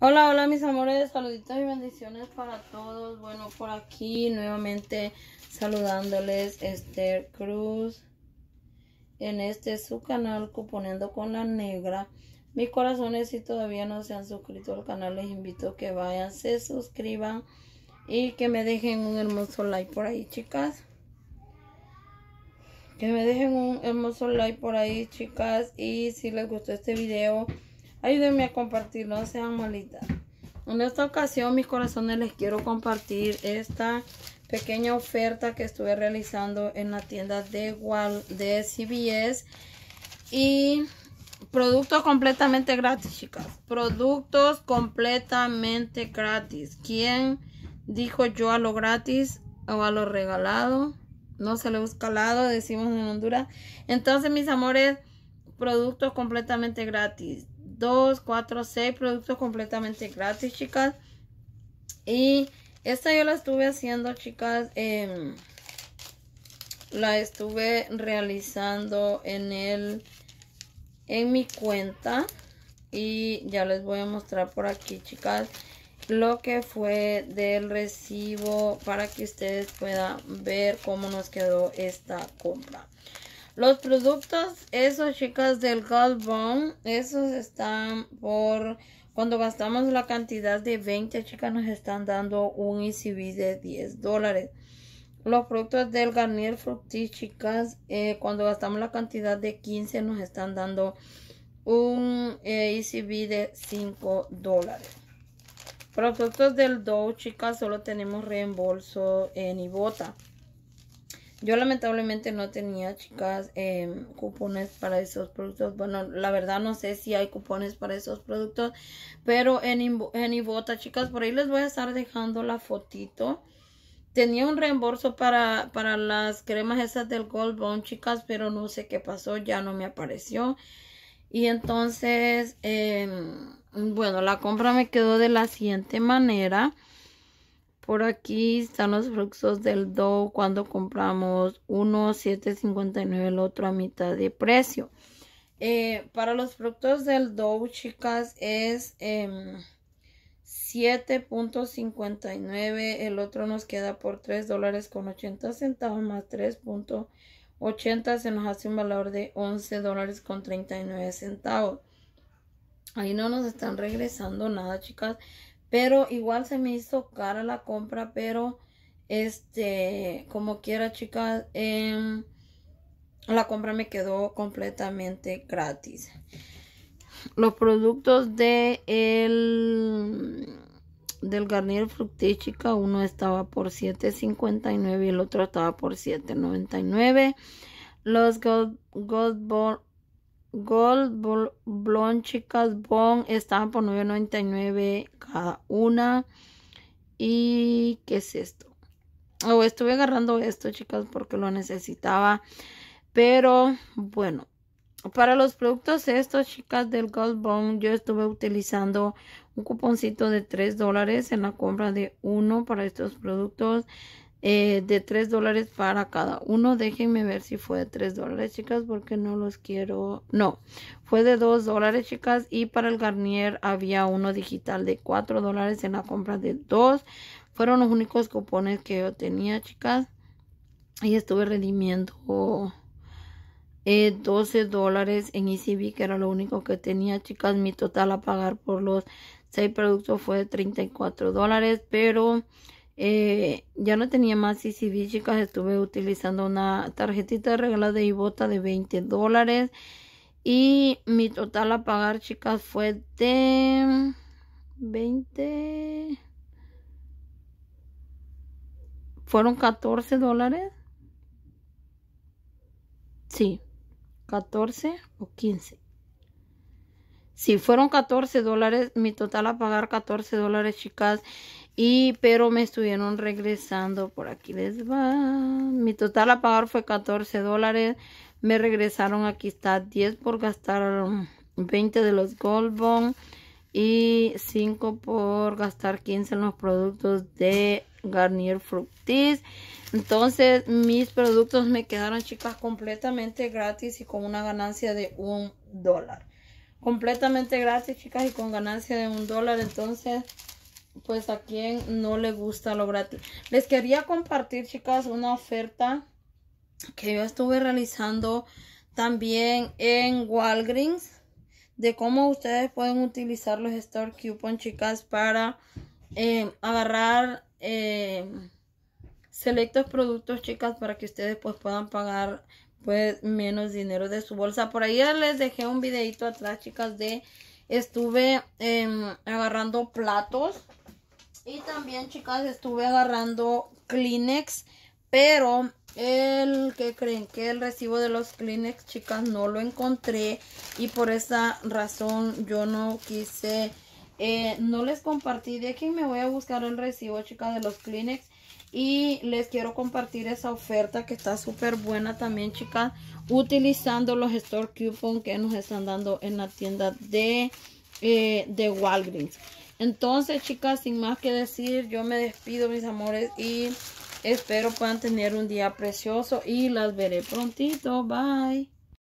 Hola, hola mis amores, saluditos y bendiciones para todos. Bueno, por aquí nuevamente saludándoles Esther Cruz en este su canal cuponiendo con la Negra. Mis corazones, si todavía no se han suscrito al canal, les invito a que vayan, se suscriban y que me dejen un hermoso like por ahí, chicas. Que me dejen un hermoso like por ahí, chicas. Y si les gustó este video, Ayúdenme a compartir, no sean malitas. En esta ocasión, mis corazones, les quiero compartir esta pequeña oferta que estuve realizando en la tienda de, de CBS. Y productos completamente gratis, chicas. Productos completamente gratis. ¿Quién dijo yo a lo gratis o a lo regalado? No se le busca lado, decimos en Honduras. Entonces, mis amores, productos completamente gratis. 2, 4, 6 productos completamente gratis, chicas. Y esta yo la estuve haciendo, chicas. Em, la estuve realizando en el en mi cuenta. Y ya les voy a mostrar por aquí, chicas. Lo que fue del recibo para que ustedes puedan ver cómo nos quedó esta compra. Los productos, esos chicas del Gold esos están por, cuando gastamos la cantidad de 20 chicas nos están dando un ECB de 10 dólares. Los productos del Garnier Fructis, chicas, eh, cuando gastamos la cantidad de 15 nos están dando un ECB eh, e de 5 dólares. Productos del Dow, chicas, solo tenemos reembolso en Ibota. Yo lamentablemente no tenía, chicas, em, cupones para esos productos. Bueno, la verdad no sé si hay cupones para esos productos. Pero en, en Ibota, chicas, por ahí les voy a estar dejando la fotito. Tenía un reembolso para, para las cremas esas del Gold Bond, chicas, pero no sé qué pasó, ya no me apareció. Y entonces, em, bueno, la compra me quedó de la siguiente manera. Por aquí están los fluxos del dough cuando compramos uno 7.59 el otro a mitad de precio. Eh, para los frutos del dough, chicas, es eh, em, 7.59. El otro nos queda por $3.80 dólares con 80 centavos más 3.80 se nos hace un valor de $11.39. dólares con 39 centavos. Ahí no nos están regresando nada, chicas. Pero igual se me hizo cara la compra, pero este, como quiera chicas, em, la compra me quedó completamente gratis. Los productos de el del Garnier Fructis, chica, uno estaba por $7.59 y el otro estaba por $7.99. Los Gold, Gold Blonde, Chicas Bon estaban por 9.99 cada una. ¿Y qué es esto? Oh, estuve agarrando esto, chicas, porque lo necesitaba. Pero bueno, para los productos estos, chicas, del Gold Bond, yo estuve utilizando un cuponcito de 3 dólares en la compra de uno para estos productos. Eh, de 3 dólares para cada uno. Déjenme ver si fue de 3 dólares, chicas, porque no los quiero. No, fue de 2 dólares, chicas. Y para el Garnier había uno digital de 4 dólares en la compra de 2. Fueron los únicos cupones que yo tenía, chicas. Y estuve redimiendo eh, 12 dólares en ECB, que era lo único que tenía, chicas. Mi total a pagar por los 6 productos fue de 34 dólares, pero eh, ya no tenía más e CCB, chicas. Estuve utilizando una tarjetita de de Ibota de 20 dólares. Y mi total a pagar, chicas, fue de 20. Fueron 14 dólares. Sí, 14 o 15. Si fueron 14 dólares, mi total a pagar 14 dólares, chicas. Y pero me estuvieron regresando, por aquí les va. Mi total a pagar fue 14 dólares. Me regresaron, aquí está 10 por gastar 20 de los Gold y 5 por gastar 15 en los productos de Garnier Fructis. Entonces mis productos me quedaron chicas completamente gratis y con una ganancia de un dólar. Completamente gratis chicas y con ganancia de un dólar. Entonces pues a quien no le gusta lo gratis. Les quería compartir, chicas, una oferta que yo estuve realizando también en Walgreens de cómo ustedes pueden utilizar los store coupon, chicas, para em, agarrar em, selectos productos, chicas, para que ustedes pues puedan pagar pues menos dinero de su bolsa. Por ahí les dejé un videito atrás, chicas, de estuve em, agarrando platos y también, chicas, estuve agarrando Kleenex, pero el que creen que el recibo de los Kleenex, chicas, no lo encontré y por esa razón yo no quise, eh, no les compartí. De aquí me voy a buscar el recibo, chicas, de los Kleenex y les quiero compartir esa oferta que está súper buena también, chicas, utilizando los store coupon que nos están dando en la tienda de, eh, de Walgreens. Entonces, chicas, sin más que decir, yo me despido, mis amores, y espero puedan tener un día precioso y las veré prontito. Bye.